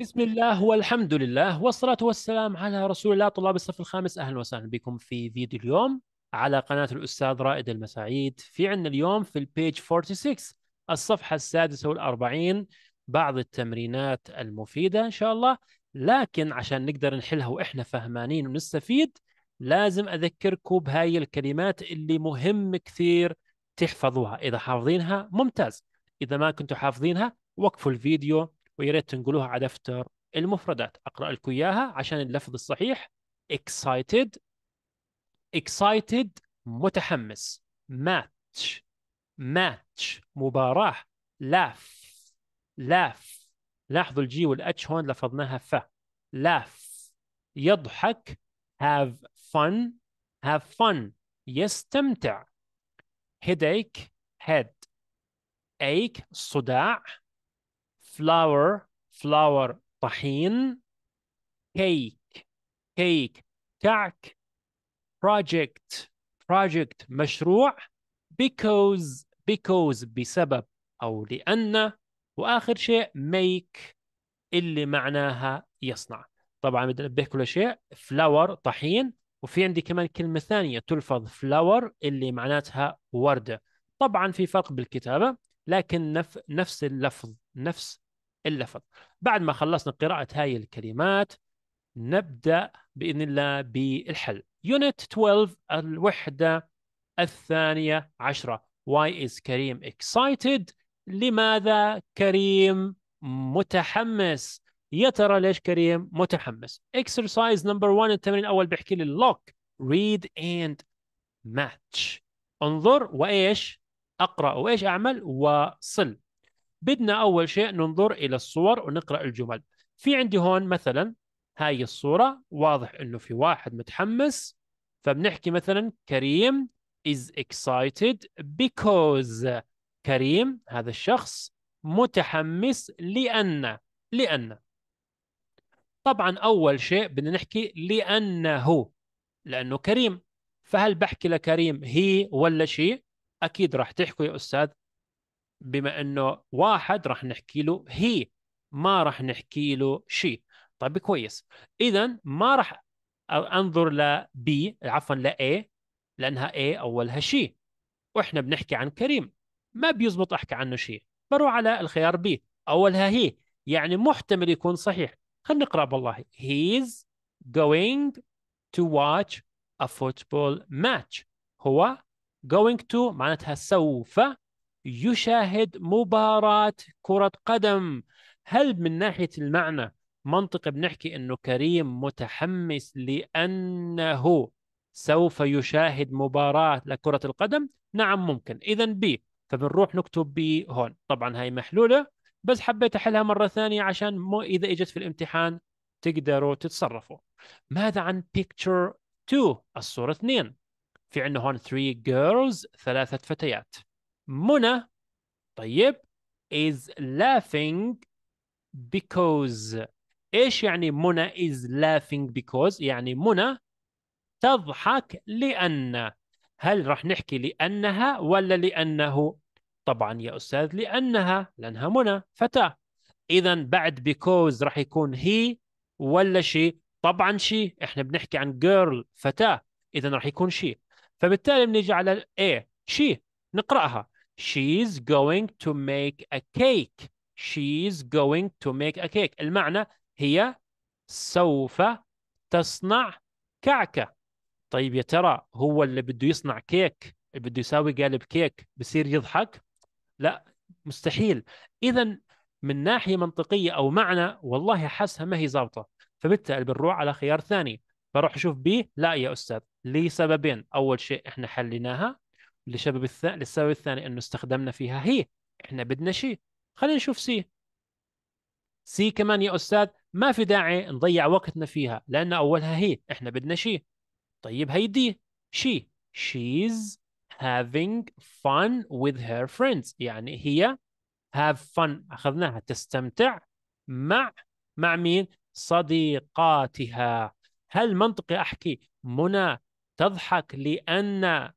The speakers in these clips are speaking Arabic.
بسم الله والحمد لله والصلاة والسلام على رسول الله طلاب الصف الخامس أهلا وسهلا بكم في فيديو اليوم على قناة الأستاذ رائد المساعيد في عندنا اليوم في البيج 46 الصفحة السادسة والأربعين بعض التمرينات المفيدة إن شاء الله لكن عشان نقدر نحلها وإحنا فهمانين ونستفيد لازم أذكركم بهاي الكلمات اللي مهم كثير تحفظوها إذا حافظينها ممتاز إذا ما كنتوا حافظينها وقفوا الفيديو ويا ريت تنقلوها على دفتر المفردات اقرا لكم اياها عشان اللفظ الصحيح excited excited متحمس match match مباراة لاف لاف لاحظوا الجي والاتش هون لفظناها ف لاف يضحك have fun have fun يستمتع headache head ache صداع flour flour طحين cake cake كعك project project مشروع because because بسبب أو لأن وآخر شيء make اللي معناها يصنع طبعا بدنا أنبه كل شيء flour طحين وفي عندي كمان كلمة ثانية تلفظ flower اللي معناتها وردة طبعا في فرق بالكتابة لكن نف... نفس اللفظ نفس اللفظ بعد ما خلصنا قراءة هاي الكلمات نبدأ بإذن الله بالحل يونت 12 الوحدة الثانية عشرة Why is كريم excited؟ لماذا كريم متحمس؟ يا ترى ليش كريم متحمس؟ exercise number one التمرين الأول بيحكي لي look read and match انظر وإيش؟ أقرأ وإيش أعمل؟ وصل بدنا أول شيء ننظر إلى الصور ونقرأ الجمل في عندي هون مثلا هاي الصورة واضح إنه في واحد متحمس فبنحكي مثلا كريم is excited because كريم هذا الشخص متحمس لأن لأن طبعا أول شيء بدنا نحكي لأنه لأنه كريم فهل بحكي لكريم هي ولا شيء أكيد راح تحكوا يا أستاذ بما انه واحد راح نحكي له هي ما راح نحكي له شيء طيب كويس اذا ما راح انظر لبي عفوا لاي لانها اي اولها شيء واحنا بنحكي عن كريم ما بيزبط احكي عنه شيء بروح على الخيار بي اولها هي يعني محتمل يكون صحيح خلينا نقرا بالله هيز going to watch a football match هو going to معناتها سوف يشاهد مباراة كرة قدم هل من ناحية المعنى منطق بنحكي أنه كريم متحمس لأنه سوف يشاهد مباراة لكرة القدم نعم ممكن إذا بي فبنروح نكتب بي هون طبعا هاي محلولة بس حبيت أحلها مرة ثانية عشان مو إذا إجت في الامتحان تقدروا تتصرفوا ماذا عن picture 2 الصورة 2 في عندنا هون 3 girls ثلاثة فتيات منى طيب is laughing because ايش يعني منى is laughing because يعني منى تضحك لأن هل راح نحكي لأنها ولا لأنه طبعا يا أستاذ لأنها لأنها منى فتاة إذا بعد because راح يكون هي ولا شي طبعا شي احنا بنحكي عن girl فتاة إذا راح يكون شي فبالتالي بنيجي على A شي نقرأها She's going to make a cake. She's going to make a cake. المعنى هي سوف تصنع كعكة. طيب يا ترى هو اللي بده يصنع كيك اللي بده يساوي قالب كيك بصير يضحك؟ لا مستحيل. إذا من ناحية منطقية أو معنى والله حسها ما هي ظابطة. فبالتالي بنروح على خيار ثاني. بروح أشوف بي لا يا أستاذ لسببين أول شيء إحنا حليناها لسبب الث... للسبب الثاني انه استخدمنا فيها هي احنا بدنا شيء خلينا نشوف سي سي كمان يا استاذ ما في داعي نضيع وقتنا فيها لان اولها هي احنا بدنا شيء طيب هي دي شي she's having fun with her friends يعني هي have fun اخذناها تستمتع مع مع مين صديقاتها هل منطقي احكي منى تضحك لان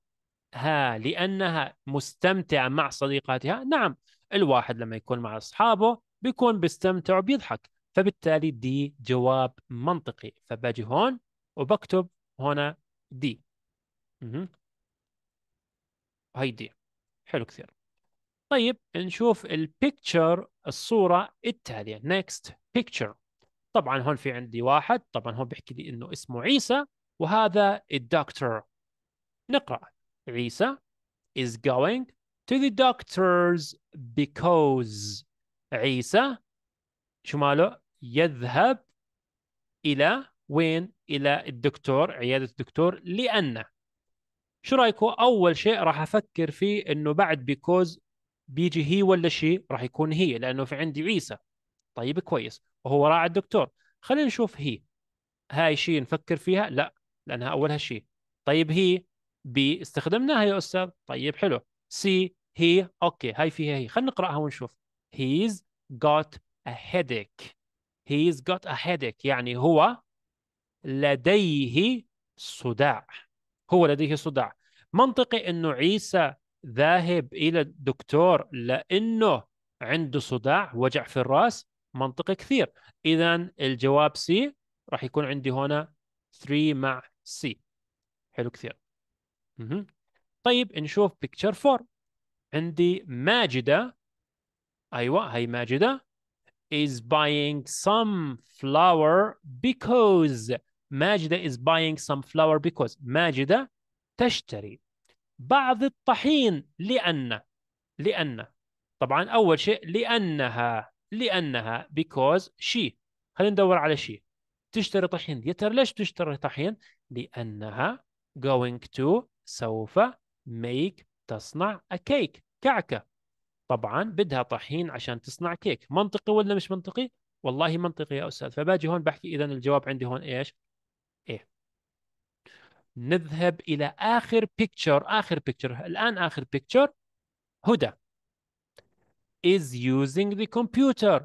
ها لأنها مستمتعة مع صديقاتها نعم الواحد لما يكون مع أصحابه بيكون بيستمتع وبيضحك فبالتالي دي جواب منطقي فباجي هون وبكتب هنا دي هاي دي حلو كثير طيب نشوف البيكتشر الصورة التالية next picture طبعا هون في عندي واحد طبعا هون بيحكي لي انه اسمه عيسى وهذا الدكتور نقرأ عيسى is going to the doctors because عيسى شو ماله يذهب إلى وين إلى الدكتور عيادة الدكتور لأن شو رايكم أول شيء راح أفكر فيه إنه بعد because بيجي هي ولا شيء راح يكون هي لأنه في عندي عيسى طيب كويس وهو راعى الدكتور خلينا نشوف هي هاي شيء نفكر فيها لا لأنها أولها شيء طيب هي بي استخدمناها يا استاذ طيب حلو سي هي اوكي هاي فيها هي خلينا نقراها ونشوف he's got a headache he's got a headache يعني هو لديه صداع هو لديه صداع منطقي انه عيسى ذاهب الى الدكتور لانه عنده صداع وجع في الراس منطقي كثير اذا الجواب سي راح يكون عندي هنا 3 مع سي حلو كثير مهم. طيب نشوف بيكتشر 4 عندي ماجدة أيوة هي ماجدة is buying some flower because ماجدة is buying some flower because ماجدة تشتري بعض الطحين لأن لأن طبعا أول شيء لأنها لأنها because she خلينا ندور على شيء تشتري طحين يا ترى ليش تشتري طحين؟ لأنها going to سوف ميك تصنع a كعكة طبعا بدها طحين عشان تصنع كيك منطقي ولا مش منطقي والله منطقي يا أستاذ فباجي هون بحكي إذا الجواب عندي هون إيش إيه نذهب إلى آخر picture آخر picture الآن آخر picture هدى is using the computer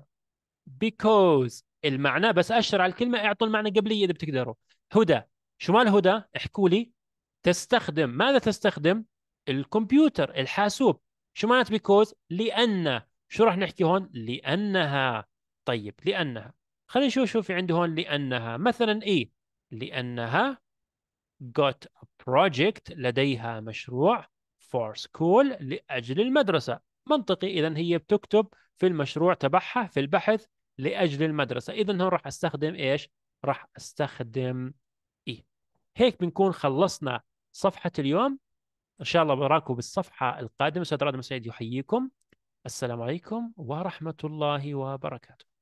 because المعنى بس اشر على الكلمه اعطوا المعنى قبلي اذا بتقدروا هدى شو مال هدى احكوا لي تستخدم ماذا تستخدم؟ الكمبيوتر الحاسوب شو معنات بيكوز؟ لأن شو راح نحكي هون؟ لأنها طيب لأنها خلينا نشوف شو في عندي هون لأنها مثلا إيه لأنها got a project لديها مشروع for school لأجل المدرسة منطقي إذا هي بتكتب في المشروع تبعها في البحث لأجل المدرسة إذا هون راح أستخدم إيش؟ راح أستخدم إيه هيك بنكون خلصنا صفحة اليوم إن شاء الله براكم بالصفحة القادمة أستاذ رادم سعيد يحييكم السلام عليكم ورحمة الله وبركاته